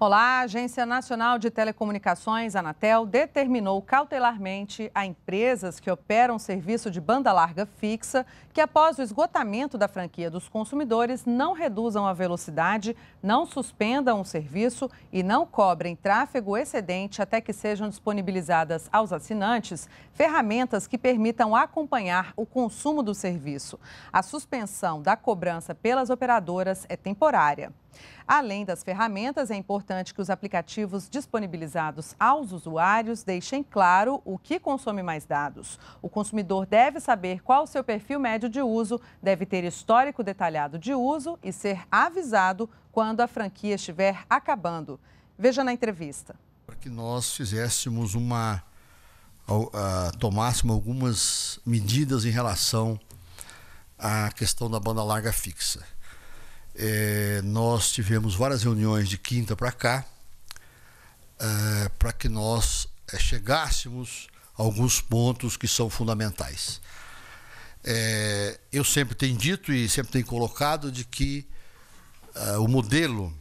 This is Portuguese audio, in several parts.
Olá, a Agência Nacional de Telecomunicações, Anatel, determinou cautelarmente a empresas que operam serviço de banda larga fixa que, após o esgotamento da franquia dos consumidores, não reduzam a velocidade, não suspendam o serviço e não cobrem tráfego excedente até que sejam disponibilizadas aos assinantes ferramentas que permitam acompanhar o consumo do serviço. A suspensão da cobrança pelas operadoras é temporária. Além das ferramentas, é importante que os aplicativos disponibilizados aos usuários deixem claro o que consome mais dados. O consumidor deve saber qual o seu perfil médio de uso, deve ter histórico detalhado de uso e ser avisado quando a franquia estiver acabando. Veja na entrevista. Para que nós fizéssemos uma. tomássemos algumas medidas em relação à questão da banda larga fixa é, nós tivemos várias reuniões de quinta para cá, é, para que nós é, chegássemos a alguns pontos que são fundamentais. É, eu sempre tenho dito e sempre tenho colocado de que é, o modelo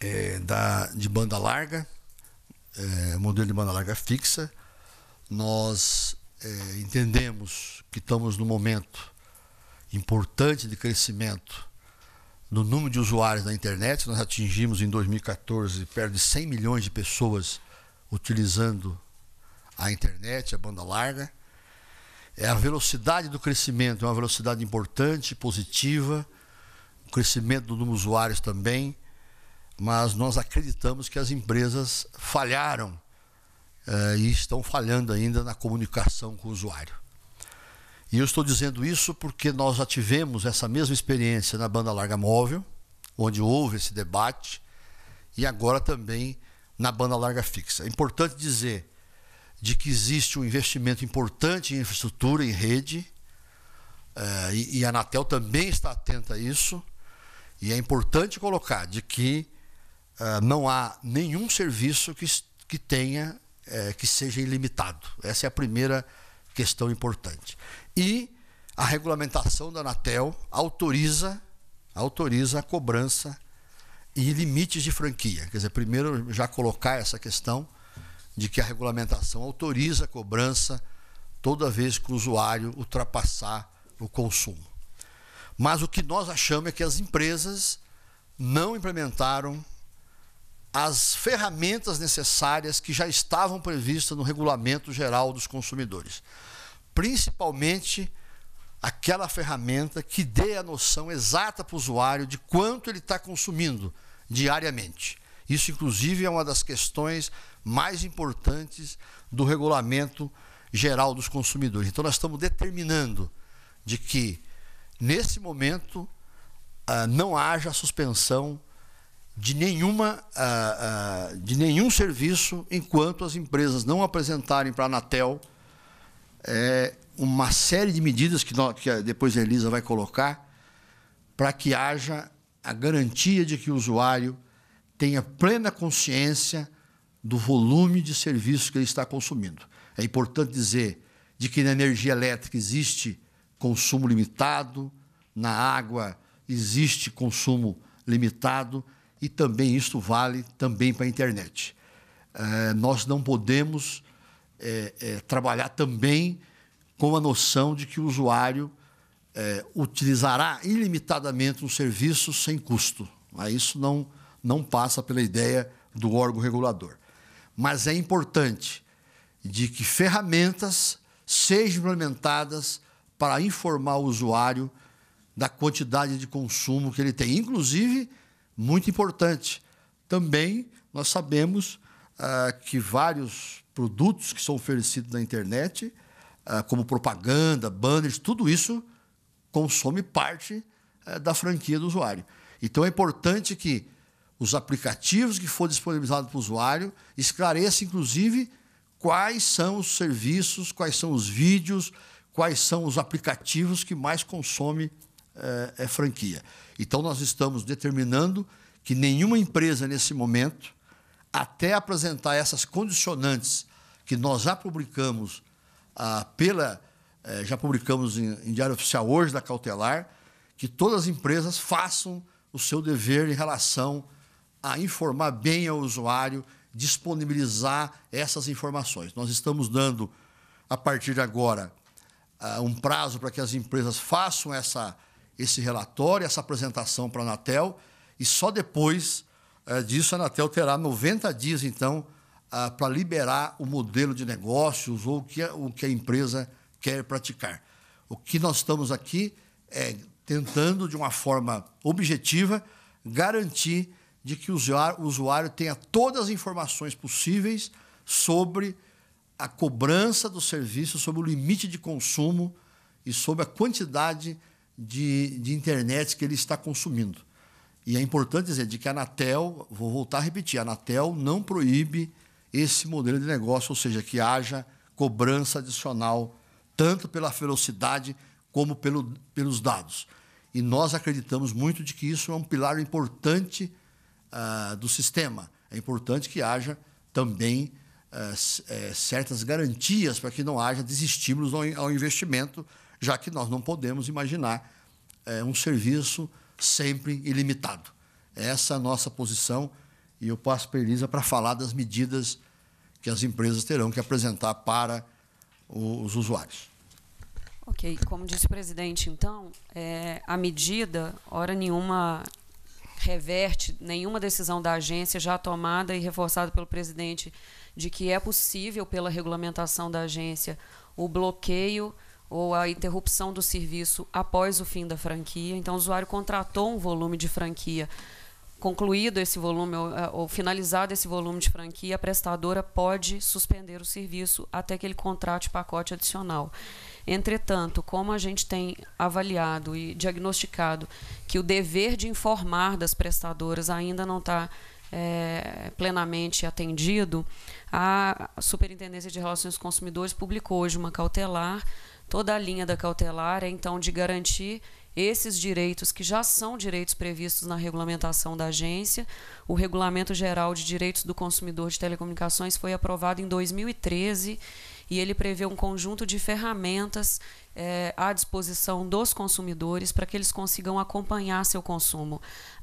é, da, de banda larga, modelo de banda larga fixa, nós entendemos que estamos num momento importante de crescimento no número de usuários da internet. Nós atingimos em 2014 perto de 100 milhões de pessoas utilizando a internet, a banda larga. É a velocidade do crescimento, é uma velocidade importante, positiva, o crescimento do número de usuários também, mas nós acreditamos que as empresas falharam eh, e estão falhando ainda na comunicação com o usuário. E eu estou dizendo isso porque nós já tivemos essa mesma experiência na banda larga móvel, onde houve esse debate, e agora também na banda larga fixa. É importante dizer de que existe um investimento importante em infraestrutura, em rede, eh, e a Anatel também está atenta a isso, e é importante colocar de que eh, não há nenhum serviço que, que tenha, eh, que seja ilimitado. Essa é a primeira questão importante. E a regulamentação da Anatel autoriza, autoriza a cobrança e limites de franquia. Quer dizer, primeiro já colocar essa questão de que a regulamentação autoriza a cobrança toda vez que o usuário ultrapassar o consumo. Mas o que nós achamos é que as empresas não implementaram as ferramentas necessárias que já estavam previstas no Regulamento Geral dos Consumidores, principalmente aquela ferramenta que dê a noção exata para o usuário de quanto ele está consumindo diariamente. Isso, inclusive, é uma das questões mais importantes do Regulamento Geral dos Consumidores. Então, nós estamos determinando de que, nesse momento, ah, não haja suspensão de, nenhuma, uh, uh, de nenhum serviço enquanto as empresas não apresentarem para a Anatel é, uma série de medidas que, nós, que depois a Elisa vai colocar para que haja a garantia de que o usuário tenha plena consciência do volume de serviço que ele está consumindo. É importante dizer de que na energia elétrica existe consumo limitado, na água existe consumo limitado, e também isso vale também para a internet. É, nós não podemos é, é, trabalhar também com a noção de que o usuário é, utilizará ilimitadamente um serviço sem custo. Isso não, não passa pela ideia do órgão regulador. Mas é importante de que ferramentas sejam implementadas para informar o usuário da quantidade de consumo que ele tem, inclusive muito importante. Também nós sabemos ah, que vários produtos que são oferecidos na internet, ah, como propaganda, banners, tudo isso consome parte ah, da franquia do usuário. Então é importante que os aplicativos que for disponibilizado para o usuário esclareça, inclusive, quais são os serviços, quais são os vídeos, quais são os aplicativos que mais consome eh, é, franquia. Então, nós estamos determinando que nenhuma empresa, nesse momento, até apresentar essas condicionantes que nós já publicamos ah, pela. Eh, já publicamos em, em Diário Oficial hoje da Cautelar, que todas as empresas façam o seu dever em relação a informar bem ao usuário, disponibilizar essas informações. Nós estamos dando, a partir de agora, ah, um prazo para que as empresas façam essa, esse relatório, essa apresentação para a Anatel, e só depois é, disso a Anatel terá 90 dias, então, ah, para liberar o modelo de negócios ou que o que a empresa quer praticar. O que nós estamos aqui é tentando, de uma forma objetiva, garantir de que o usuário, o usuário tenha todas as informações possíveis sobre a cobrança do serviço, sobre o limite de consumo e sobre a quantidade de de, de internet que ele está consumindo. E é importante dizer de que a Anatel, vou voltar a repetir, a Anatel não proíbe esse modelo de negócio, ou seja, que haja cobrança adicional tanto pela velocidade como pelo, pelos dados. E nós acreditamos muito de que isso é um pilar importante uh, do sistema. É importante que haja também uh, certas garantias para que não haja desestímulos ao, ao investimento, já que nós não podemos imaginar é, um serviço sempre ilimitado. Essa é a nossa posição e eu passo para a Elisa para falar das medidas que as empresas terão que apresentar para os usuários. Ok, como disse o presidente, então, é, a medida, hora nenhuma, reverte nenhuma decisão da agência já tomada e reforçada pelo presidente de que é possível, pela regulamentação da agência, o bloqueio ou a interrupção do serviço após o fim da franquia. Então, o usuário contratou um volume de franquia. Concluído esse volume ou, eh, ou finalizado esse volume de franquia, a prestadora pode suspender o serviço até que ele contrate pacote adicional. Entretanto, como a gente tem avaliado e diagnosticado que o dever de informar das prestadoras ainda não está é, eh, plenamente atendido, a Superintendência de Relações com Consumidores publicou hoje uma cautelar Toda a linha da cautelar é, então, de garantir esses direitos que já são direitos previstos na regulamentação da agência. O Regulamento Geral de Direitos do Consumidor de Telecomunicações foi aprovado em 2013 e ele prevê um conjunto de ferramentas é, à disposição dos consumidores para que eles consigam acompanhar seu consumo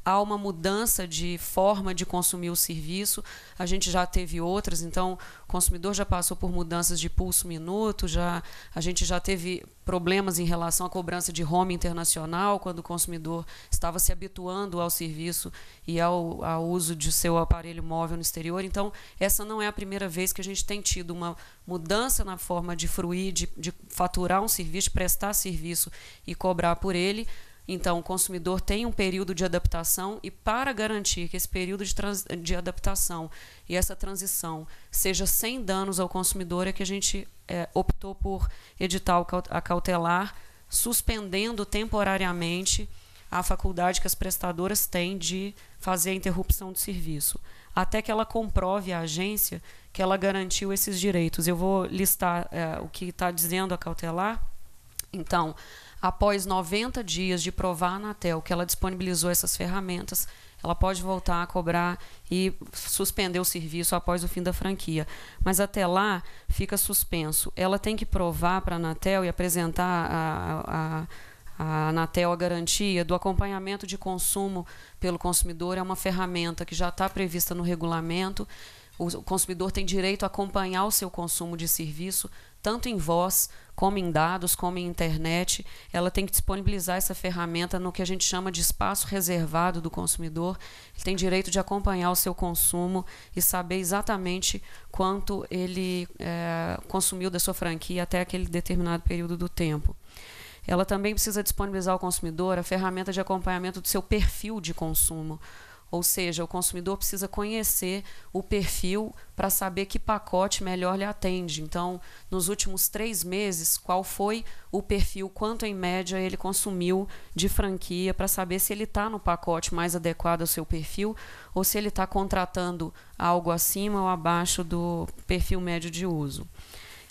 há uma mudança de forma de consumir o serviço. A gente já teve outras, então o consumidor já passou por mudanças de pulso minuto, já a gente já teve problemas em relação à cobrança de home internacional, quando o consumidor estava se habituando ao serviço e ao, ao uso de seu aparelho móvel no exterior. Então, essa não é a primeira vez que a gente tem tido uma mudança na forma de fruir, de, de faturar um serviço, prestar serviço e cobrar por ele. Então, o consumidor tem um período de adaptação e, para garantir que esse período de, de adaptação e essa transição seja sem danos ao consumidor, é que a gente é, optou por editar a cautelar, suspendendo temporariamente a faculdade que as prestadoras têm de fazer a interrupção do serviço, até que ela comprove à agência que ela garantiu esses direitos. Eu vou listar é, o que está dizendo a cautelar. Então, após 90 dias de provar a Anatel que ela disponibilizou essas ferramentas, ela pode voltar a cobrar e suspender o serviço após o fim da franquia. Mas até lá, fica suspenso. Ela tem que provar para a Anatel e apresentar a, a a Anatel, a garantia do acompanhamento de consumo pelo consumidor é uma ferramenta que já está prevista no regulamento o consumidor tem direito a acompanhar o seu consumo de serviço, tanto em voz, como em dados, como em internet. Ela tem que disponibilizar essa ferramenta no que a gente chama de espaço reservado do consumidor. Ele tem direito de acompanhar o seu consumo e saber exatamente quanto ele é, consumiu da sua franquia até aquele determinado período do tempo. Ela também precisa disponibilizar ao consumidor a ferramenta de acompanhamento do seu perfil de consumo ou seja, o consumidor precisa conhecer o perfil para saber que pacote melhor lhe atende. Então, nos últimos três meses, qual foi o perfil, quanto em média ele consumiu de franquia, para saber se ele está no pacote mais adequado ao seu perfil ou se ele está contratando algo acima ou abaixo do perfil médio de uso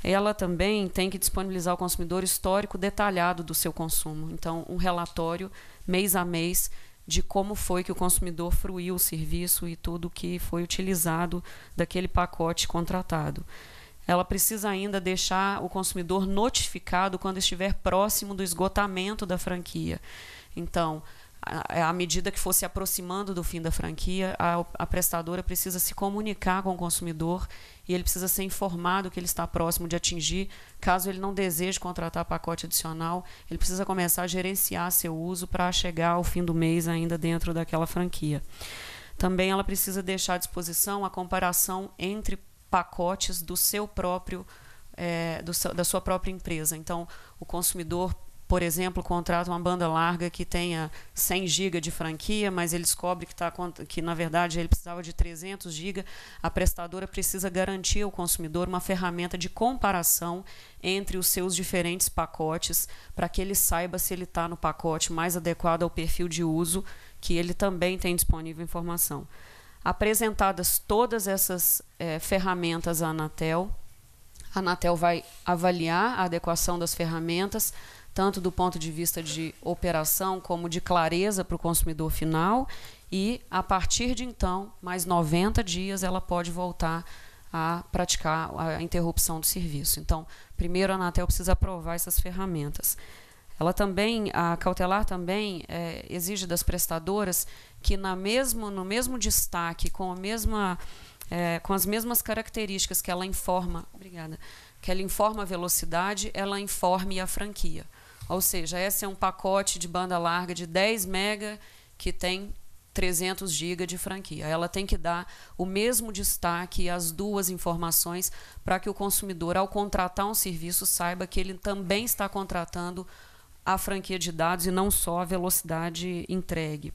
ela também tem que disponibilizar ao consumidor histórico detalhado do seu consumo. Então, um relatório mês a mês de como foi que o consumidor fruiu o serviço e tudo que foi utilizado daquele pacote contratado. Ela precisa ainda deixar o consumidor notificado quando estiver próximo do esgotamento da franquia. Então, à medida que for se aproximando do fim da franquia, a, a, prestadora precisa se comunicar com o consumidor e ele precisa ser informado que ele está próximo de atingir. Caso ele não deseje contratar pacote adicional, ele precisa começar a gerenciar seu uso para chegar ao fim do mês ainda dentro daquela franquia. Também ela precisa deixar à disposição a comparação entre pacotes do seu próprio é, do, da sua própria empresa. Então, o consumidor por exemplo, contrata uma banda larga que tenha 100 GB de franquia, mas ele descobre que, tá, que, na verdade, ele precisava de 300 GB, a prestadora precisa garantir ao consumidor uma ferramenta de comparação entre os seus diferentes pacotes, para que ele saiba se ele está no pacote mais adequado ao perfil de uso, que ele também tem disponível informação. Apresentadas todas essas é, ferramentas à Anatel, a Anatel vai avaliar a adequação das ferramentas, tanto do ponto de vista de operação como de clareza para o consumidor final. E, a partir de então, mais 90 dias, ela pode voltar a praticar a interrupção do serviço. Então, primeiro a Anatel precisa aprovar essas ferramentas. Ela também, a cautelar também é, exige das prestadoras que na mesmo, no mesmo destaque, com, a mesma, é, com as mesmas características que ela informa, obrigada, que ela informa a velocidade, ela informe a franquia. Ou seja, esse é um pacote de banda larga de 10 mega que tem 300 GB de franquia. Ela tem que dar o mesmo destaque às duas informações para que o consumidor, ao contratar um serviço, saiba que ele também está contratando a franquia de dados e não só a velocidade entregue.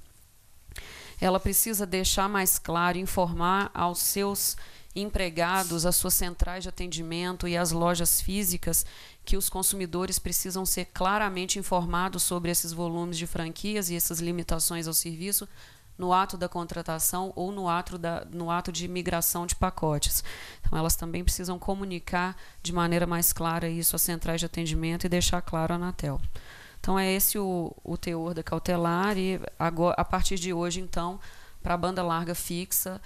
Ela precisa deixar mais claro, informar aos seus empregados, às suas centrais de atendimento e às lojas físicas que os consumidores precisam ser claramente informados sobre esses volumes de franquias e essas limitações ao serviço no ato da contratação ou no ato, da, no ato de migração de pacotes. Então, elas também precisam comunicar de maneira mais clara isso às centrais de atendimento e deixar claro a Anatel. Então, é esse o, o teor da cautelar e agora, a partir de hoje, então, para a banda larga fixa,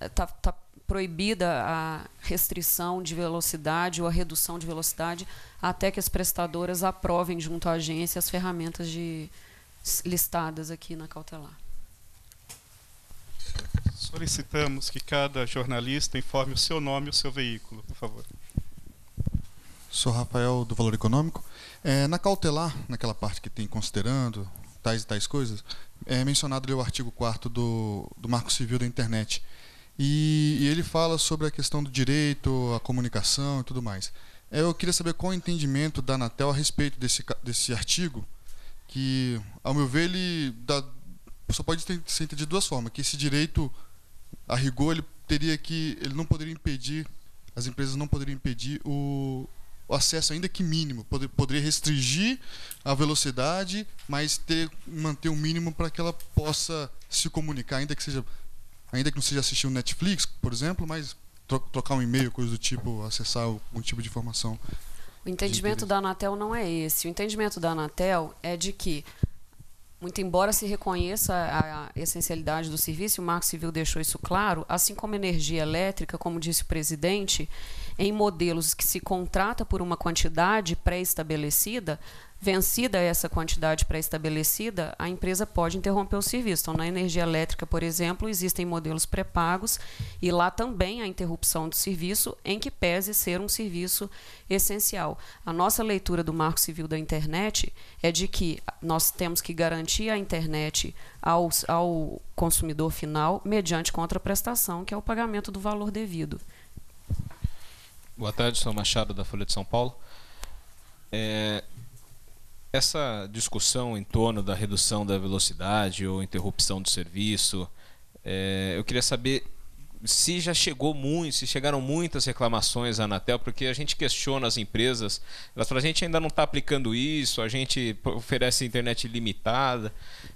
está tá, tá proibida a restrição de velocidade ou a redução de velocidade até que as prestadoras aprovem junto à agência as ferramentas de, listadas aqui na cautelar. Solicitamos que cada jornalista informe o seu nome e o seu veículo, por favor. Sou Rafael do Valor Econômico. É, na cautelar, naquela parte que tem considerando tais e tais coisas, é mencionado ali o artigo 4 do, do Marco Civil da Internet e, e ele fala sobre a questão do direito, a comunicação e tudo mais. É, eu queria saber qual o entendimento da Anatel a respeito desse, desse artigo, que, ao meu ver, ele dá, só pode ser entendido de duas formas, que esse direito, a rigor, ele teria que, ele não poderia impedir, as empresas não poderiam impedir o, o acesso, ainda que mínimo, poder, poderia restringir a velocidade, mas ter, manter um mínimo para que ela possa se comunicar, ainda que seja ainda que não seja assistir o Netflix, por exemplo, mas trocar um e-mail, coisa do tipo, acessar algum tipo de informação. O entendimento da Anatel não é esse. O entendimento da Anatel é de que, muito embora se reconheça a, a essencialidade do serviço, o Marco Civil deixou isso claro, assim como energia elétrica, como disse o presidente, em modelos que se contrata por uma quantidade pré-estabelecida, vencida essa quantidade pré-estabelecida, a empresa pode interromper o serviço. Então, na energia elétrica, por exemplo, existem modelos pré-pagos e lá também há interrupção do serviço, em que pese ser um serviço essencial. A nossa leitura do Marco Civil da Internet é de que nós temos que garantir a internet ao, ao consumidor final mediante contraprestação, que é o pagamento do valor devido. Boa tarde, sou Machado da Folha de São Paulo. É, essa discussão em torno da redução da velocidade ou interrupção do serviço, é, eu queria saber se já chegou muito, se chegaram muitas reclamações à Anatel, porque a gente questiona as empresas, elas falam, a gente ainda não está aplicando isso, a gente oferece internet limitada.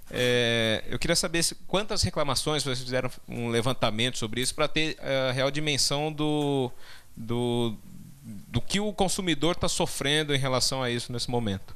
É, eu queria saber se, quantas reclamações vocês fizeram um levantamento sobre isso para ter é, a real dimensão do, do, do que o consumidor está sofrendo em relação a isso nesse momento?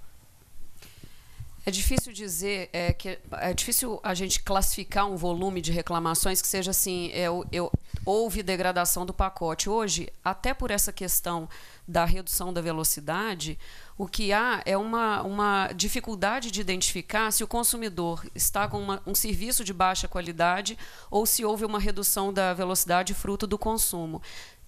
É difícil dizer, é, que é difícil a gente classificar um volume de reclamações que seja assim, eu, eu, houve degradação do pacote. Hoje, até por essa questão da redução da velocidade, o que há é uma, uma dificuldade de identificar se o consumidor está com uma, um serviço de baixa qualidade ou se houve uma redução da velocidade fruto do consumo.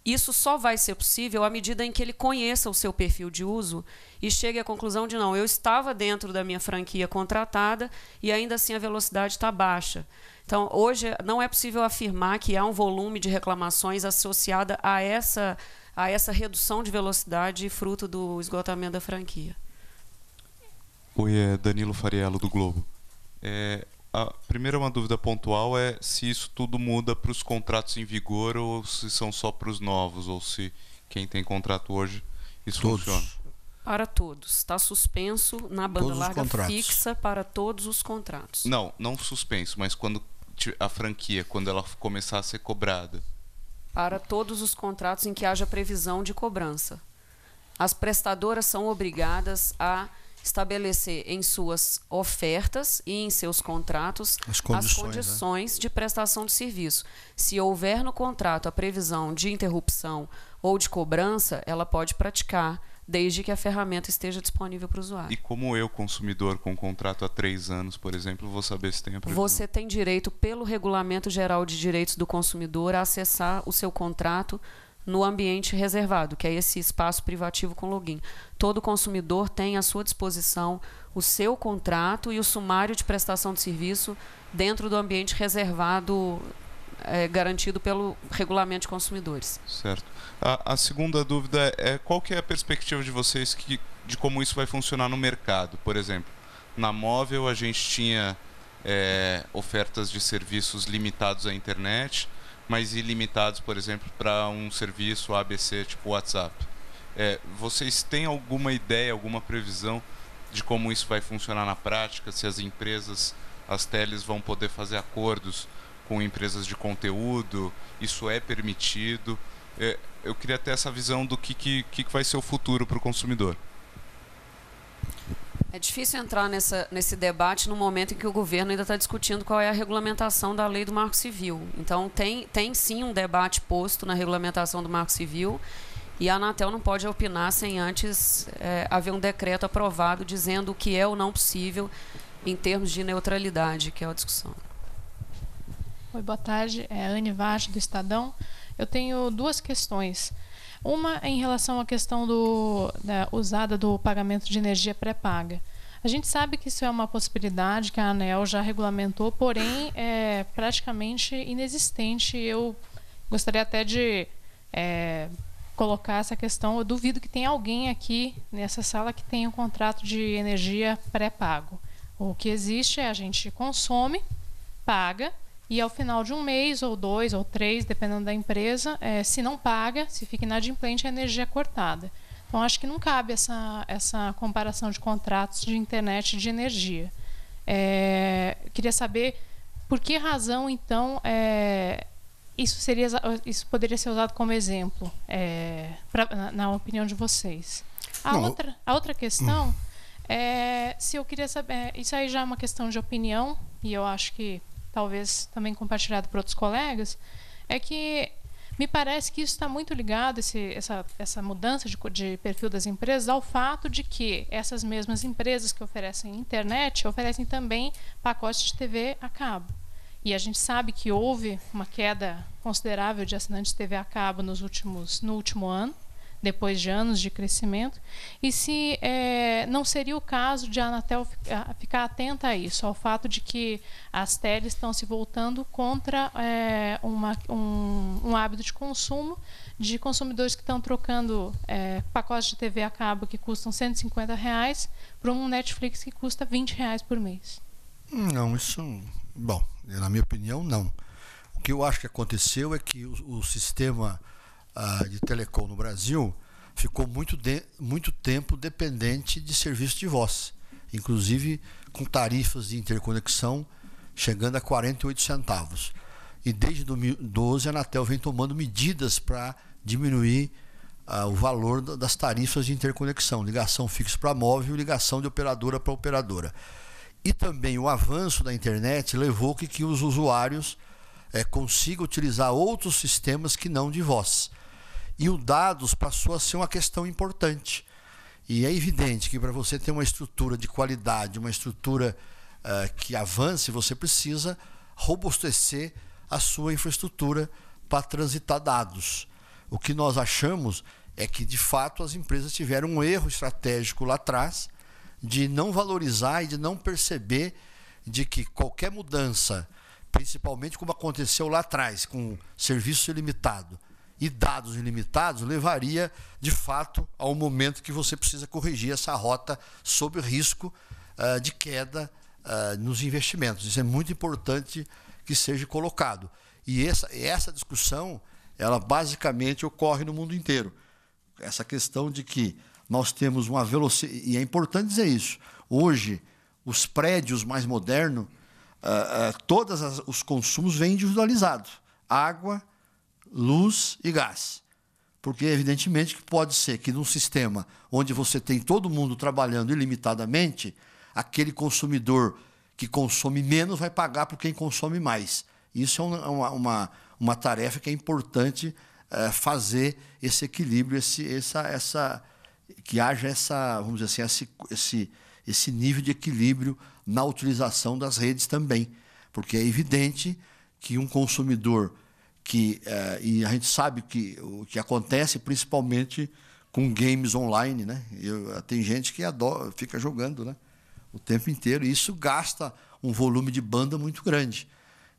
Isso só vai ser possível à medida em que ele conheça o seu perfil de uso e chegue à conclusão de não, eu estava dentro da minha franquia contratada e ainda assim a velocidade está baixa. Então, hoje não é possível afirmar que há um volume de reclamações associada a essa, a essa redução de velocidade fruto do esgotamento da franquia. Oi, é Danilo Fariello, do Globo. É, a primeira uma dúvida pontual é se isso tudo muda para os contratos em vigor ou se são só para os novos ou se quem tem contrato hoje isso todos. funciona. Para todos, está suspenso na banda todos larga fixa para todos os contratos. Não, não suspenso, mas quando a franquia, quando ela começar a ser cobrada. Para todos os contratos em que haja previsão de cobrança. As prestadoras são obrigadas a estabelecer em suas ofertas e em seus contratos as condições, as condições né? de prestação de serviço. Se houver no contrato a previsão de interrupção ou de cobrança, ela pode praticar desde que a ferramenta esteja disponível para o usuário. E como eu, consumidor com um contrato há três anos, por exemplo, vou saber se tem a Você tem direito, pelo Regulamento Geral de Direitos do Consumidor, a acessar o seu contrato no ambiente reservado, que é esse espaço privativo com login. Todo consumidor tem à sua disposição o seu contrato e o sumário de prestação de serviço dentro do ambiente reservado é, garantido pelo regulamento de consumidores. Certo. A, a segunda dúvida é qual que é a perspectiva de vocês que, de como isso vai funcionar no mercado, por exemplo. Na móvel a gente tinha é, ofertas de serviços limitados à internet mas ilimitados, por exemplo, para um serviço ABC tipo WhatsApp. É, vocês têm alguma ideia, alguma previsão de como isso vai funcionar na prática? Se as empresas, as teles vão poder fazer acordos com empresas de conteúdo? Isso é permitido? É, eu queria ter essa visão do que, que, que vai ser o futuro para o consumidor. É difícil entrar nessa, nesse debate no momento em que o governo ainda está discutindo qual é a regulamentação da lei do Marco Civil. Então, tem, tem sim um debate posto na regulamentação do Marco Civil e a Anatel não pode opinar sem antes é, haver um decreto aprovado dizendo o que é ou não possível em termos de neutralidade, que é a discussão. Oi, boa tarde. É Anne Vaz, do Estadão. Eu tenho duas questões. Uma é em relação à questão do, da usada do pagamento de energia pré-paga. A gente sabe que isso é uma possibilidade que a ANEL já regulamentou, porém é praticamente inexistente. Eu gostaria até de é, colocar essa questão. Eu duvido que tenha alguém aqui nessa sala que tenha um contrato de energia pré-pago. O que existe é a gente consome, paga, e ao final de um mês, ou dois, ou três, dependendo da empresa, é, se não paga, se fica inadimplente, a energia é cortada. Então, acho que não cabe essa, essa comparação de contratos de internet e de energia. É, queria saber por que razão, então, é, isso, seria, isso poderia ser usado como exemplo, é, pra, na, na, opinião de vocês. A, não. outra, a outra questão hum. é se eu queria saber. É, isso aí já é uma questão de opinião, e eu acho que talvez também compartilhado por outros colegas, é que me parece que isso está muito ligado, esse, essa, essa mudança de, de, perfil das empresas, ao fato de que essas mesmas empresas que oferecem internet oferecem também pacotes de TV a cabo. E a gente sabe que houve uma queda considerável de assinantes de TV a cabo nos últimos, no último ano depois de anos de crescimento, e se é, não seria o caso de a Anatel ficar atenta a isso, ao fato de que as teles estão se voltando contra é, uma, um, um, hábito de consumo de consumidores que estão trocando é, pacotes de TV a cabo que custam 150 reais para um Netflix que custa 20 reais por mês. Não, isso. Bom, na minha opinião, não. O que eu acho que aconteceu é que o, o sistema ah, de telecom no Brasil ficou muito, de, muito tempo dependente de serviço de voz, inclusive com tarifas de interconexão chegando a 48 centavos. E desde 2012 a Anatel vem tomando medidas para diminuir ah, o valor das tarifas de interconexão, ligação fixa para móvel, ligação de operadora para operadora. E também o avanço da internet levou que, que os usuários é, eh, consiga utilizar outros sistemas que não de voz. E o dados passou a ser uma questão importante. E é evidente que para você ter uma estrutura de qualidade, uma estrutura uh, que avance, você precisa robustecer a sua infraestrutura para transitar dados. O que nós achamos é que, de fato, as empresas tiveram um erro estratégico lá atrás de não valorizar e de não perceber de que qualquer mudança, principalmente como aconteceu lá atrás, com serviço ilimitado, e dados ilimitados levaria, de fato, ao momento que você precisa corrigir essa rota sob o risco uh, de queda uh, nos investimentos. Isso é muito importante que seja colocado. E essa, essa discussão, ela basicamente ocorre no mundo inteiro. Essa questão de que nós temos uma velocidade. E é importante dizer isso. Hoje, os prédios mais modernos, uh, ah, todos os consumos vêm individualizados: água, luz e gás. Porque, evidentemente, que pode ser que num sistema onde você tem todo mundo trabalhando ilimitadamente, aquele consumidor que consome menos vai pagar por quem consome mais. Isso é, é uma, uma, uma tarefa que é importante é, fazer esse equilíbrio, esse, essa, essa, que haja essa, vamos dizer assim, esse, esse, esse nível de equilíbrio na utilização das redes também. Porque é evidente que um consumidor que uh, e a gente sabe que o que acontece principalmente com games online, né? Eu, eh, tem gente que adora, fica jogando, né? O tempo inteiro e isso gasta um volume de banda muito grande.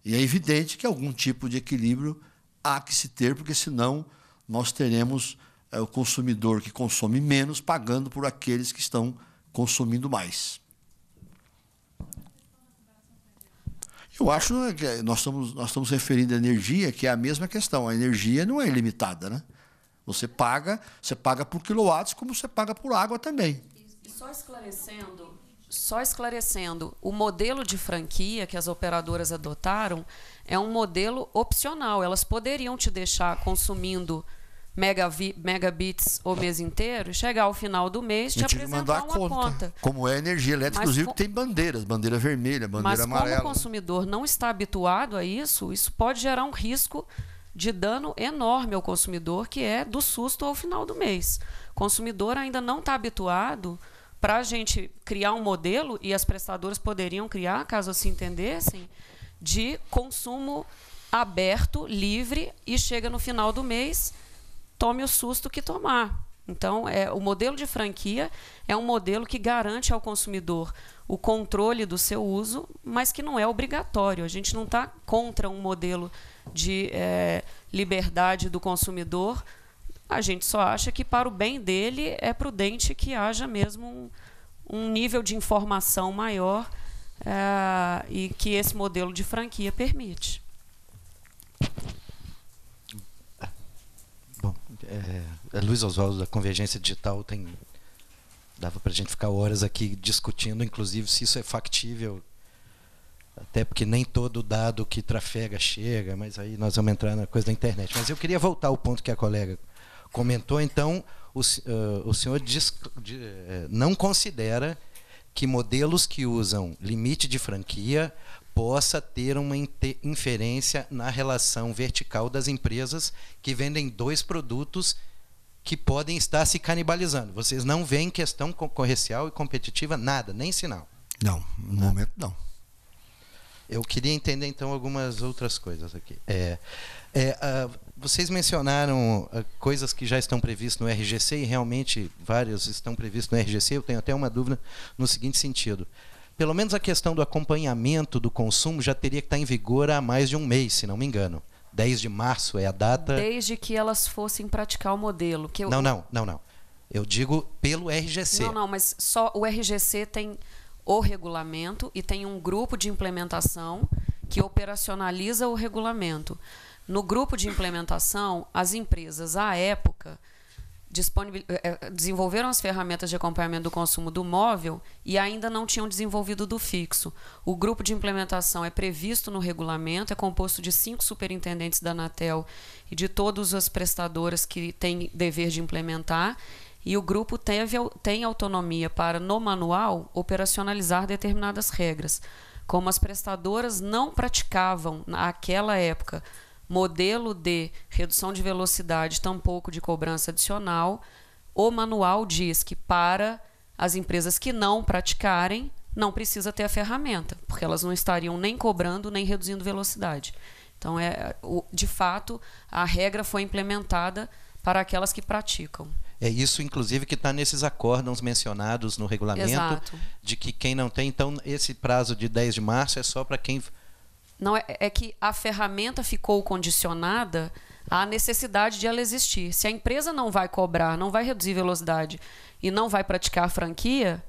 E é evidente que algum tipo de equilíbrio há que se ter, porque senão nós teremos uh, o consumidor que consome menos pagando por aqueles que estão consumindo mais. Eu acho né, que nós estamos, nós estamos referindo a energia, que é a mesma questão. A energia não é ilimitada, né? Você paga, você paga por quilowatts como você paga por água também. E só esclarecendo, só esclarecendo, o modelo de franquia que as operadoras adotaram é um modelo opcional. Elas poderiam te deixar consumindo megavi, megabits o mês inteiro, chegar ao final do mês te, apresentar uma conta, conta, Como é energia elétrica, mas, inclusive, com... tem bandeiras, bandeira vermelha, bandeira mas amarela. Mas como o consumidor não está habituado a isso, isso pode gerar um risco de dano enorme ao consumidor, que é do susto ao final do mês. O consumidor ainda não está habituado para a gente criar um modelo, e as prestadoras poderiam criar, caso se assim entendessem, de consumo aberto, livre, e chega no final do mês tome o susto que tomar. Então, é, o modelo de franquia é um modelo que garante ao consumidor o controle do seu uso, mas que não é obrigatório. A gente não está contra um modelo de é, liberdade do consumidor. A gente só acha que, para o bem dele, é prudente que haja mesmo um, um nível de informação maior é, e que esse modelo de franquia permite. a é, é, Luiz Oswaldo da Convergência Digital tem dava para a gente ficar horas aqui discutindo, inclusive se isso é factível, até porque nem todo dado que trafega chega, mas aí nós vamos entrar na coisa da internet. Mas eu queria voltar ao ponto que a colega comentou. Então, o, uh, o senhor diz, de, eh, não considera que modelos que usam limite de franquia possa ter uma inferência na relação vertical das empresas que vendem dois produtos que podem estar se canibalizando. Vocês não veem questão concorrencial e competitiva, nada, nem sinal. Não, no nada. momento não. Eu queria entender então algumas outras coisas aqui. É, é, uh, vocês mencionaram uh, coisas que já estão previstas no RGC e realmente várias estão previstas no RGC. Eu tenho até uma dúvida no seguinte sentido: pelo menos a questão do acompanhamento do consumo já teria que estar em vigor há mais de um mês, se não me engano. 10 de março é a data. Desde que elas fossem praticar o modelo. Que eu... Não, não, não, não. Eu digo pelo RGC. Não, não, mas só o RGC tem o regulamento e tem um grupo de implementação que operacionaliza o regulamento. No grupo de implementação, as empresas, à época, eh, eh, desenvolveram as ferramentas de acompanhamento do consumo do móvel e ainda não tinham desenvolvido do fixo. O grupo de implementação é previsto no regulamento, é composto de cinco superintendentes da Anatel e de todas as prestadoras que têm dever de implementar. E o grupo teve, tem autonomia para, no manual, operacionalizar determinadas regras. Como as prestadoras não praticavam, naquela época, modelo de redução de velocidade, tampouco de cobrança adicional. O manual diz que para as empresas que não praticarem, não precisa ter a ferramenta, porque elas não estariam nem cobrando nem reduzindo velocidade. Então, é, de fato, a regra foi implementada para aquelas que praticam. É isso, inclusive, que está nesses acórdãos mencionados no regulamento, Exato. de que quem não tem, então, esse prazo de 10 de março é só para quem não é, é que a ferramenta ficou condicionada à necessidade de ela existir. Se a empresa não vai cobrar, não vai reduzir velocidade e não vai praticar a franquia,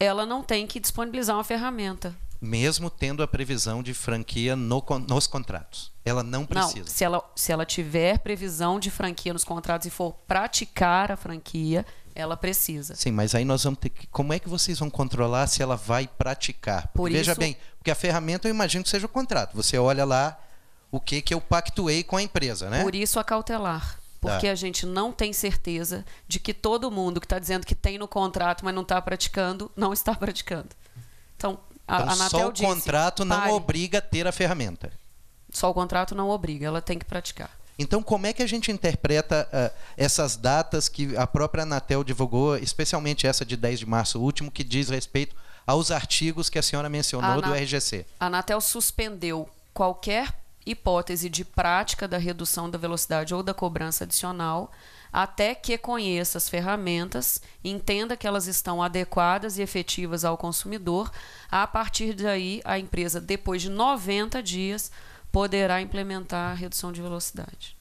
ela não tem que disponibilizar uma ferramenta. Mesmo tendo a previsão de franquia no, nos contratos. Ela não precisa. Não, se, ela, se ela tiver previsão de franquia nos contratos e for praticar a franquia, ela precisa. Sim, mas aí nós vamos ter que. Como é que vocês vão controlar se ela vai praticar? Por Veja isso... bem, porque a ferramenta eu imagino que seja o contrato. Você olha lá o que, que eu pactuei com a empresa, né? Por isso a cautelar. Tá. Porque tá. a gente não tem certeza de que todo mundo que está dizendo que tem no contrato, mas não está praticando, não está praticando. Então, a, então, a só o disse, contrato não obriga a ter a ferramenta. Só o contrato não obriga, ela tem que praticar. Então, como é que a gente interpreta uh, essas datas que a própria Anatel divulgou, especialmente essa de 10 de março último, que diz respeito aos artigos que a senhora mencionou a do RGC? A Anatel suspendeu qualquer hipótese de prática da redução da velocidade ou da cobrança adicional até que conheça as ferramentas, entenda que elas estão adequadas e efetivas ao consumidor. A partir daí, a empresa, depois de 90 dias, poderá implementar a redução de velocidade.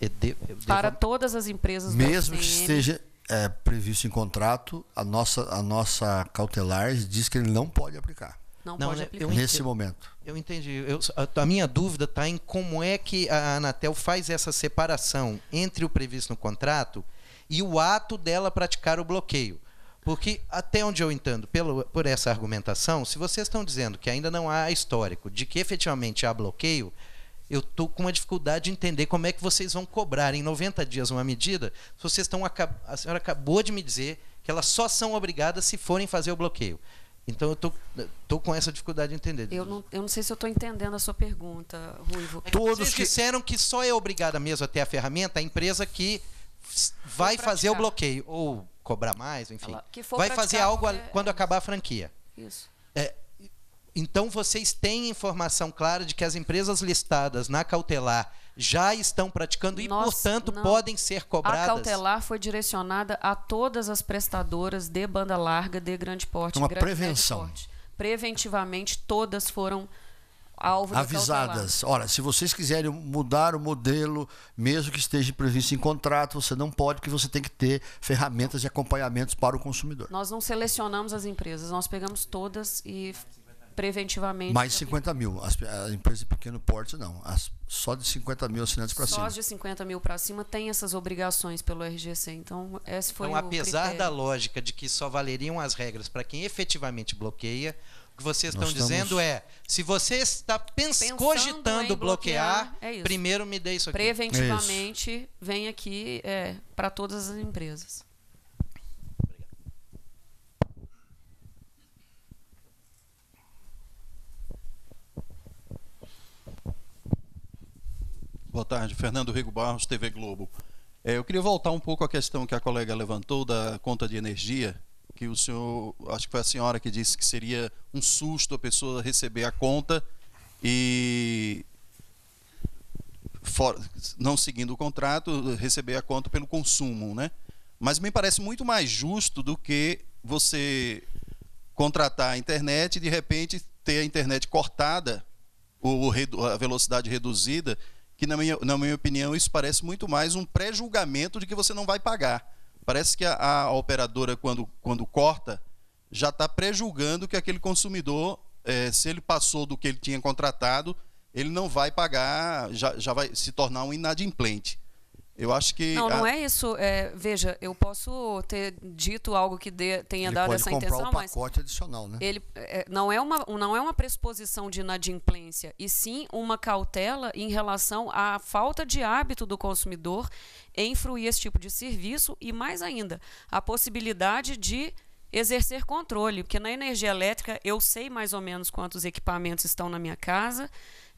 É é de, para todas as empresas Mesmo que esteja é, previsto em contrato, a nossa, a nossa cautelar diz que ele não pode aplicar. Não, não pode aplicar. Eu, nesse eu, momento. Eu entendi. Eu, a, a, minha dúvida está em como é que a Anatel faz essa separação entre o previsto no contrato e o ato dela praticar o bloqueio. Porque, até onde eu entendo, pelo, por essa argumentação, se vocês estão dizendo que ainda não há histórico de que efetivamente há bloqueio, eu estou com uma dificuldade de entender como é que vocês vão cobrar em 90 dias uma medida se vocês estão. A senhora acabou de me dizer que elas só são obrigadas se forem fazer o bloqueio. Então eu tô, tô com essa dificuldade de entender. Eu não, eu não sei se eu estou entendendo a sua pergunta, Ruivo. É Todos vocês que... disseram que só é obrigada mesmo a ter a ferramenta a empresa que vai fazer o bloqueio. Ou cobrar mais, enfim. Vai fazer algo quando é acabar a franquia. Isso. É, então vocês têm informação clara de que as empresas listadas na cautelar já estão praticando e, portanto, não. podem ser cobradas. A cautelar foi direcionada a todas as prestadoras de banda larga, de grande porte. Uma grande, prevenção. porte. Preventivamente, todas foram alvo avisadas. Cautelar. Olha, se vocês quiserem mudar o modelo, mesmo que esteja previsto em contrato, você não pode, porque você tem que ter ferramentas e acompanhamentos para o consumidor. Nós não selecionamos as empresas, nós pegamos todas e preventivamente. Mais de 50 mil. As, a empresa de pequeno porte, não. As, só de 50 mil assinantes para cima. Só de 50 mil para cima tem essas obrigações pelo RGC. Então, esse foi então, o apesar critério. da lógica de que só valeriam as regras para quem efetivamente bloqueia, que vocês estão dizendo é: se você está pens... cogitando bloquear, bloquear é, é primeiro me dê isso aqui. Preventivamente, é vem aqui é, para todas as empresas. Boa tarde, Fernando Rigo Barros, TV Globo. É, eu queria voltar um pouco à questão que a colega levantou da conta de energia que o senhor, acho que foi a senhora que disse que seria um susto a pessoa receber a conta e for, não seguindo o contrato, receber a conta pelo consumo, né? Mas me parece muito mais justo do que você contratar a internet e de repente ter a internet cortada ou a velocidade reduzida, que na minha, na minha opinião isso parece muito mais um pré-julgamento de que você não vai pagar Parece que a, a operadora, quando, quando corta, já está prejulgando que aquele consumidor, é, se ele passou do que ele tinha contratado, ele não vai pagar, já, já vai se tornar um inadimplente. Eu acho que. Não, não a... é isso. É, veja, eu posso ter dito algo que dê, tenha ele dado essa intenção, um mas. pacote adicional, né? Ele, é, não, é uma, não é uma pressuposição de inadimplência, e sim uma cautela em relação à falta de hábito do consumidor em fruir esse tipo de serviço e, mais ainda, a possibilidade de exercer controle. Porque na energia elétrica eu sei mais ou menos quantos equipamentos estão na minha casa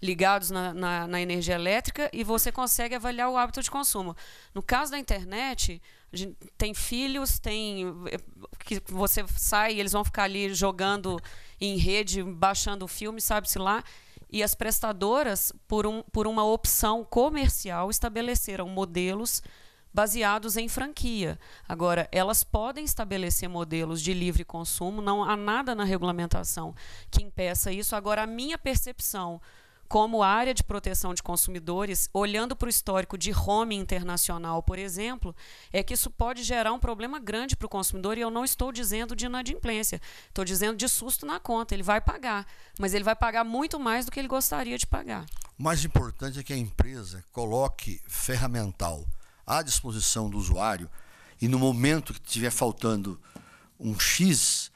ligados na, na, na, energia elétrica e você consegue avaliar o hábito de consumo. No caso da internet, tem filhos, tem eh, que você sai e eles vão ficar ali jogando em rede, baixando filmes, filme, sabe-se lá. E as prestadoras, por, um, por uma opção comercial, estabeleceram modelos baseados em franquia. Agora, elas podem estabelecer modelos de livre consumo, não há nada na regulamentação que impeça isso. Agora, a minha percepção como área de proteção de consumidores, olhando para o histórico de home internacional, por exemplo, é que isso pode gerar um problema grande para o consumidor e eu não estou dizendo de inadimplência, estou dizendo de susto na conta. Ele vai pagar, mas ele vai pagar muito mais do que ele gostaria de pagar. O mais importante é que a empresa coloque ferramental à disposição do usuário e no momento que estiver faltando um X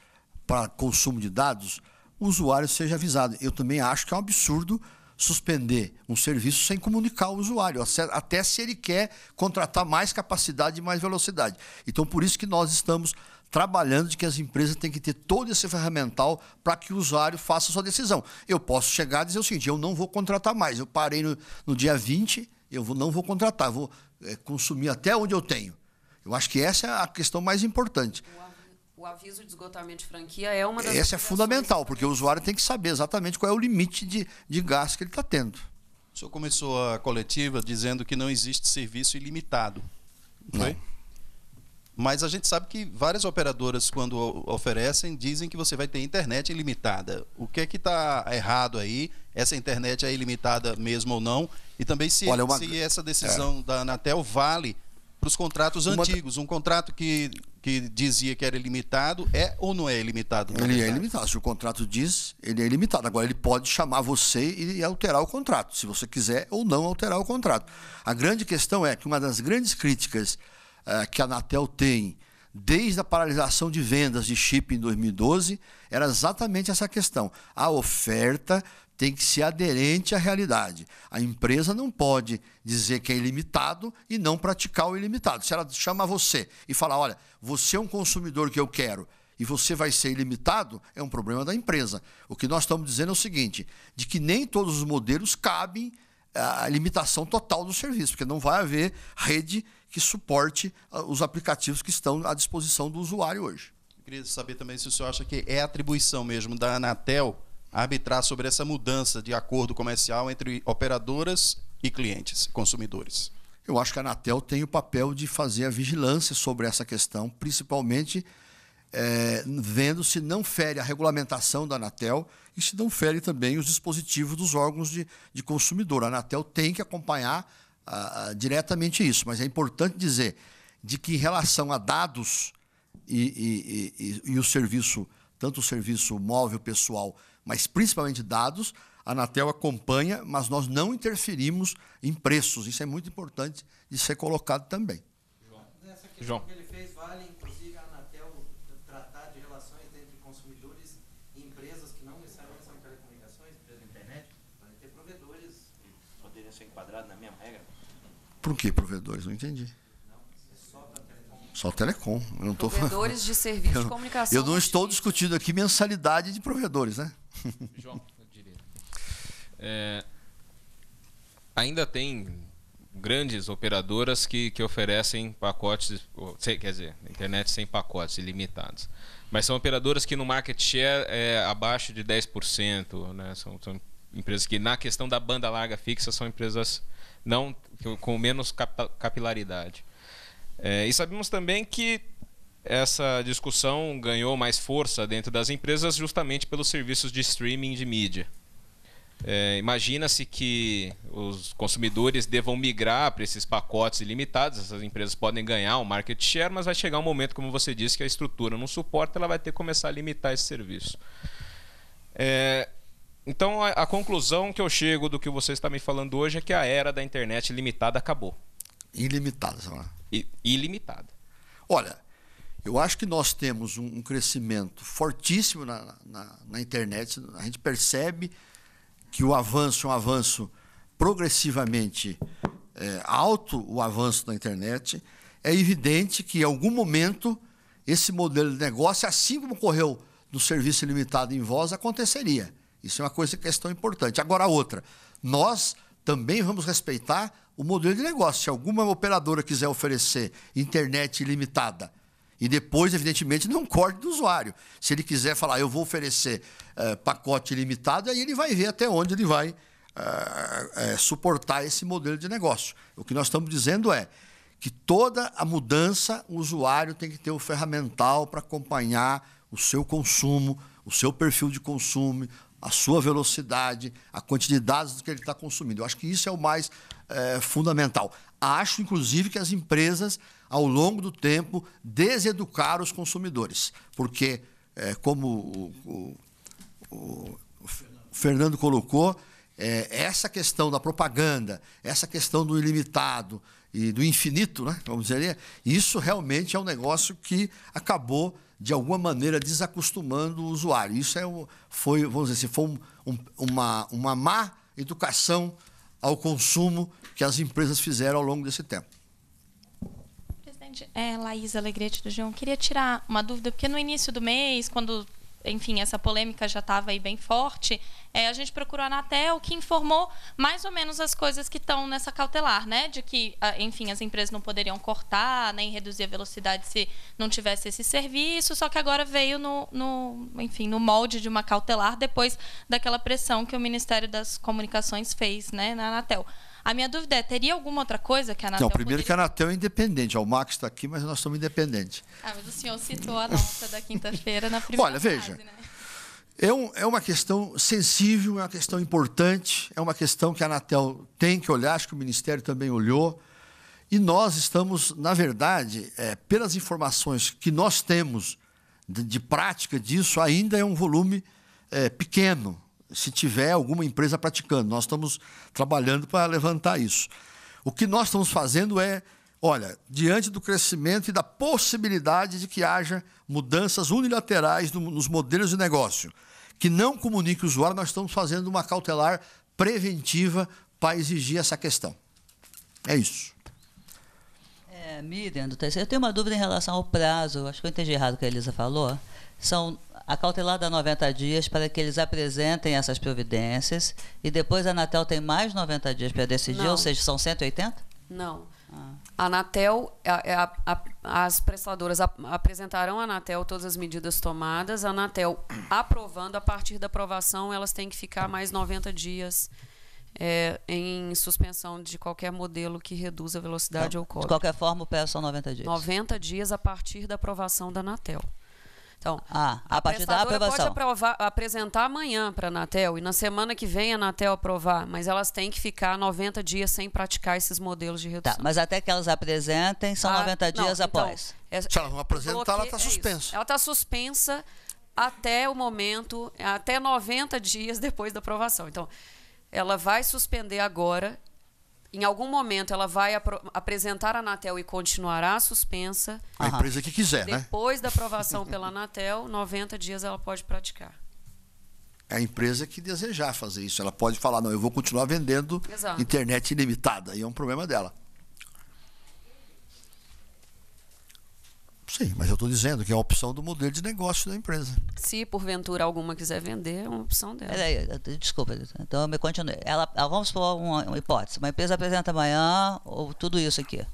para consumo de dados, o usuário seja avisado. Eu também acho que é um absurdo suspender um serviço sem comunicar o usuário, até se ele quer contratar mais capacidade e mais velocidade. Então, por isso que nós estamos trabalhando de que as empresas têm que ter todo esse ferramental para que o usuário faça a sua decisão. Eu posso chegar e dizer o seguinte: eu não vou contratar mais. Eu parei no, no dia 20, eu vou, não vou contratar, vou é, consumir até onde eu tenho. Eu acho que essa é a questão mais importante. Uau o aviso de esgotamento de franquia é uma das. Essa é fundamental, porque o usuário tem que saber exatamente qual é o limite de, de gasto que ele está tendo. O senhor começou a coletiva dizendo que não existe serviço ilimitado. Não. É? Mas a gente sabe que várias operadoras, quando oferecem, dizem que você vai ter internet ilimitada. O que é que está errado aí? Essa internet é ilimitada mesmo ou não? E também se, Olha, uma... se essa é. decisão é. da Anatel vale para os contratos uma... antigos. Um contrato que que dizia que era ilimitado, é ou não é ilimitado? Ele é verdade? é ilimitado. Se o contrato diz, ele é ilimitado. Agora, ele pode chamar você e alterar o contrato, se você quiser ou não alterar o contrato. A grande questão é que uma das grandes críticas uh, que a Anatel tem desde a paralisação de vendas de chip em 2012 era exatamente essa questão. A oferta tem que ser aderente à realidade. A empresa não pode dizer que é ilimitado e não praticar o ilimitado. Se ela chama você e falar, olha, você é um consumidor que eu quero e você vai ser ilimitado, é um problema da empresa. O que nós estamos dizendo é o seguinte, de que nem todos os modelos cabem a limitação total do serviço, porque não vai haver rede que suporte ah, os aplicativos que estão à disposição do usuário hoje. Eu queria saber também se o senhor acha que é atribuição mesmo da Anatel arbitrar sobre essa mudança de acordo comercial entre operadoras e clientes, consumidores? Eu acho que a Anatel tem o papel de fazer a vigilância sobre essa questão, principalmente é, vendo se não fere a regulamentação da Anatel e se não fere também os dispositivos dos órgãos de, de consumidor. A Anatel tem que acompanhar ah, ah, diretamente isso, mas é importante dizer de que em relação a dados e, e, e, e o serviço, tanto o serviço móvel pessoal mas principalmente dados, a Anatel acompanha, mas nós não interferimos em preços. Isso é muito importante de ser colocado também. João. Essa questão João. que ele fez vale, inclusive, a Anatel tratar de relações entre consumidores e empresas que não necessariamente são telecomunicações, empresas de internet, podem ter provedores que poderiam ser enquadrados na mesma regra. Por que provedores? Não entendi. Só telecom. Eu não provedores tô... de serviço eu, de comunicação. Eu não estou discutindo aqui mensalidade de provedores, né? João, eu diria. É, ainda tem grandes operadoras que, que oferecem pacotes, quer dizer, internet sem pacotes, ilimitados. Mas são operadoras que no market share é abaixo de 10%. Né? São, são empresas que, na questão da banda larga fixa, são empresas não com menos capilaridade. É, e sabemos também que essa discussão ganhou mais força dentro das empresas justamente pelos serviços de streaming de mídia. É, Imagina-se que os consumidores devam migrar para esses pacotes ilimitados, essas empresas podem ganhar um market share, mas vai chegar um momento, como você disse, que a estrutura não suporta, ela vai ter que começar a limitar esse serviço. É, então, a, a conclusão que eu chego do que você está me falando hoje é que a era da internet limitada acabou. Ilimitada, sei lá. I ilimitada. Olha, eu acho que nós temos um, um crescimento fortíssimo na, na, na, internet. A gente percebe que o avanço é um avanço progressivamente é, alto, o avanço da internet. É evidente que, em algum momento, esse modelo de negócio, assim como ocorreu no serviço ilimitado em voz, aconteceria. Isso é uma coisa, é questão importante. Agora, outra. Nós também vamos respeitar o modelo de negócio. Se alguma operadora quiser oferecer internet ilimitada e depois, evidentemente, não corte do usuário. Se ele quiser falar, eu vou oferecer eh, pacote ilimitado, aí ele vai ver até onde ele vai eh, eh, suportar esse modelo de negócio. O que nós estamos dizendo é que toda a mudança, o usuário tem que ter o ferramental para acompanhar o seu consumo, o seu perfil de consumo, a sua velocidade, a quantidade do que ele está consumindo. Eu acho que isso é o mais é, fundamental. Acho, inclusive, que as empresas, ao longo do tempo, deseducaram os consumidores, porque, é, como o, o, o, Fernando colocou, é, essa questão da propaganda, essa questão do ilimitado e do infinito, né, vamos dizer, isso realmente é um negócio que acabou de alguma maneira desacostumando o usuário. Isso é, foi, vamos dizer assim, foi um, um, uma, uma má educação ao consumo que as empresas fizeram ao longo desse tempo. Presidente, é Laís Alegrete do João. Queria tirar uma dúvida, porque no início do mês, quando enfim, essa polêmica já estava aí bem forte, é, a gente procurou a Anatel, que informou mais ou menos as coisas que estão nessa cautelar, né? De que, enfim, as empresas não poderiam cortar, nem reduzir a velocidade se não tivesse esse serviço, só que agora veio no, no enfim, no molde de uma cautelar, depois daquela pressão que o Ministério das Comunicações fez né, na Anatel. A minha dúvida é, teria alguma outra coisa que a Anatel. Não, primeiro poderia... que a Anatel é independente. O Max está aqui, mas nós somos independentes. Ah, mas o senhor citou a nota da quinta-feira na primeira. Olha, fase, veja. Né? É, um, é, uma questão sensível, é uma questão importante, é uma questão que a Anatel tem que olhar, acho que o Ministério também olhou. E nós estamos, na verdade, é, pelas informações que nós temos de, de, prática disso, ainda é um volume é, pequeno se tiver alguma empresa praticando. Nós estamos trabalhando para levantar isso. O que nós estamos fazendo é, olha, diante do crescimento e da possibilidade de que haja mudanças unilaterais nos modelos de negócio, que não comunique o usuário, nós estamos fazendo uma cautelar preventiva para exigir essa questão. É isso. É, Miriam, do eu tenho uma dúvida em relação ao prazo. Acho que eu entendi errado o que a Elisa falou. São a 90 dias para que eles apresentem essas providências e depois a Anatel tem mais 90 dias para decidir, Não. ou seja, são 180? Não. Ah. A Anatel, a, é, é, a, a, as prestadoras apresentarão à Anatel todas as medidas tomadas, a Anatel aprovando, a partir da aprovação elas têm que ficar mais 90 dias é, em suspensão de qualquer modelo que reduza a velocidade então, ou cobre. De qualquer forma, o PES são 90 dias. 90 dias a partir da aprovação da Anatel. Então, ah, a, a partir da aprovação. pode aprovar, apresentar amanhã para a Anatel e na semana que vem a Anatel aprovar, mas elas têm que ficar 90 dias sem praticar esses modelos de redução. Tá, mas até que elas apresentem, são ah, 90 não, dias então, após. É, Se ela não apresentar, ela está é suspensa. É ela está suspensa até o momento, até 90 dias depois da aprovação. Então, ela vai suspender agora em algum momento ela vai apresentar a Anatel e continuará suspensa. A empresa que quiser, né? Depois da aprovação pela Anatel, 90 dias ela pode praticar. É a empresa que desejar fazer isso. Ela pode falar, não, eu vou continuar vendendo Exato. internet ilimitada. E é um problema dela. Sim, mas eu estou dizendo que é a opção do modelo de negócio da empresa. Se porventura alguma quiser vender, é uma opção dela. desculpa, então eu me continuei. Ela, ah, vamos supor uma, uma hipótese. Uma empresa apresenta amanhã ou tudo isso aqui.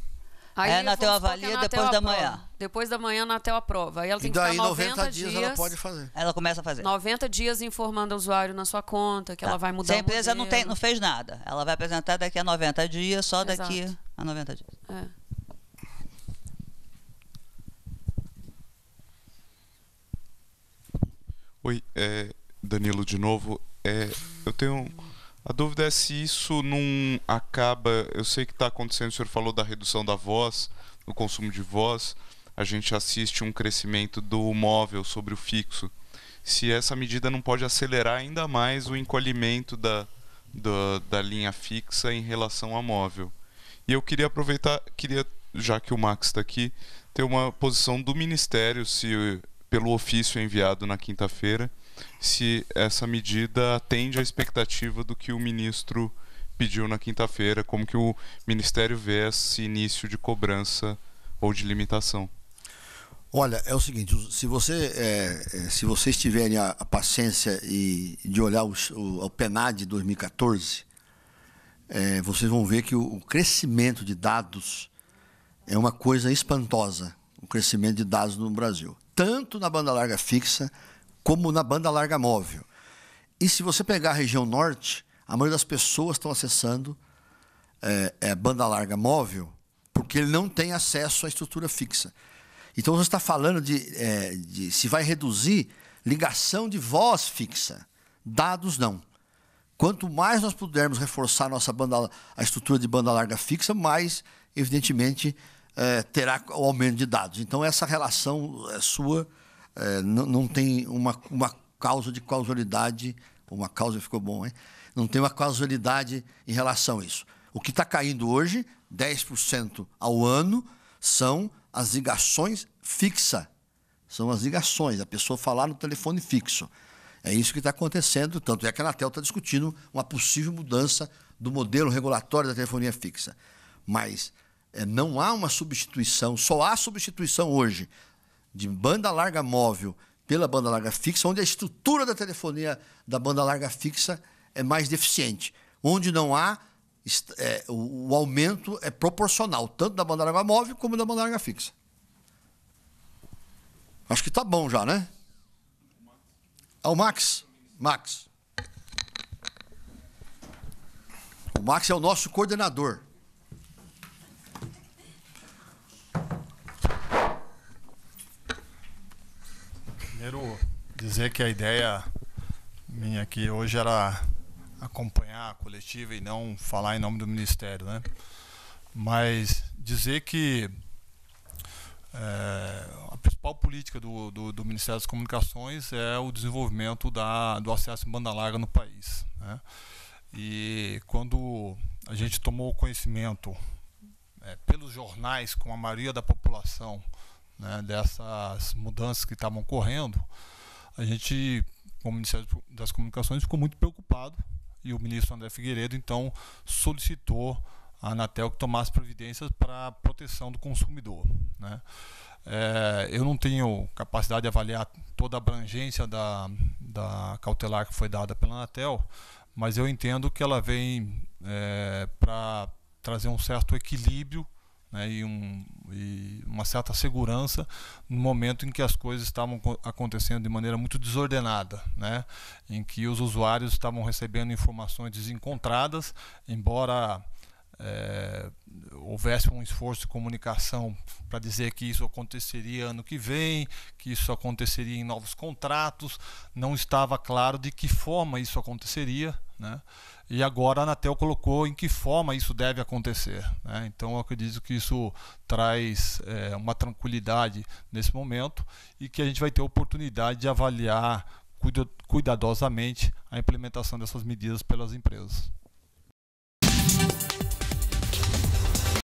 Aí é, Natel avalia na depois da manhã. Depois da manhã, Natel aprova. Aí ela tem e daí, que ficar 90, 90 dias, dias, ela pode fazer. Ela começa a fazer. 90 dias informando o usuário na sua conta que tá. ela vai mudar Se a empresa não, tem, não, fez nada, ela vai apresentar daqui a 90 dias, só Exato. daqui a 90 dias. É. Oi, é Danilo de novo. É, eu tenho. A dúvida é se isso não acaba. Eu sei que está acontecendo, o senhor falou da redução da voz, do consumo de voz. A gente assiste um crescimento do móvel sobre o fixo. Se essa medida não pode acelerar ainda mais o encolhimento da, da, da linha fixa em relação ao móvel. E eu queria aproveitar, queria, já que o Max está aqui, ter uma posição do Ministério, se pelo ofício enviado na quinta-feira, se essa medida atende à expectativa do que o ministro pediu na quinta-feira, como que o Ministério vê esse início de cobrança ou de limitação. Olha, é o seguinte, se você, é, é se vocês tiverem a, a paciência e, de olhar os, o, o PNAD de 2014, é, vocês vão ver que o, o, crescimento de dados é uma coisa espantosa, o crescimento de dados no Brasil tanto na banda larga fixa como na banda larga móvel. E se você pegar a região norte, a maioria das pessoas estão acessando é, é, banda larga móvel porque ele não tem acesso à estrutura fixa. Então você está falando de, é, de se vai reduzir ligação de voz fixa, dados não. Quanto mais nós pudermos reforçar nossa banda, a estrutura de banda larga fixa, mais, evidentemente, é, terá o aumento de dados. Então, essa relação é, sua é, não, não, tem uma, uma causa de causalidade, uma causa ficou bom, hein? Não tem uma causalidade em relação a isso. O que está caindo hoje, 10% ao ano, são as ligações fixa. São as ligações, a pessoa falar no telefone fixo. É isso que está acontecendo, tanto é que a Anatel está discutindo uma possível mudança do modelo regulatório da telefonia fixa. Mas é, não há uma substituição, só há substituição hoje de banda larga móvel pela banda larga fixa, onde a estrutura da telefonia da banda larga fixa é mais deficiente, onde não há é, o, o aumento é proporcional tanto da banda larga móvel como da banda larga fixa. Acho que está bom já, né? Ao ah, Max, Max. O Max é o nosso coordenador. Primeiro, dizer que a ideia minha aqui hoje era acompanhar a coletiva e não falar em nome do Ministério, né? Mas dizer que é, a principal política do, do, do, Ministério das Comunicações é o desenvolvimento da, do acesso em banda larga no país. Né? E quando a gente tomou conhecimento é, pelos jornais com a maioria da população né, dessas mudanças que estavam ocorrendo, a gente, como Ministério das Comunicações, ficou muito preocupado e o ministro André Figueiredo, então, solicitou a Anatel que tomasse providências para a proteção do consumidor. Né? É, eu não tenho capacidade de avaliar toda a abrangência da, da cautelar que foi dada pela Anatel, mas eu entendo que ela vem é, para trazer um certo equilíbrio né, e, um, e, uma certa segurança no momento em que as coisas estavam acontecendo de maneira muito desordenada, né, em que os usuários estavam recebendo informações desencontradas, embora é, houvesse um esforço de comunicação para dizer que isso aconteceria ano que vem, que isso aconteceria em novos contratos, não estava claro de que forma isso aconteceria, né? e agora a Anatel colocou em que forma isso deve acontecer. Né? Então, eu acredito que isso traz é, uma tranquilidade nesse momento e que a gente vai ter oportunidade de avaliar cuidadosamente a implementação dessas medidas pelas empresas.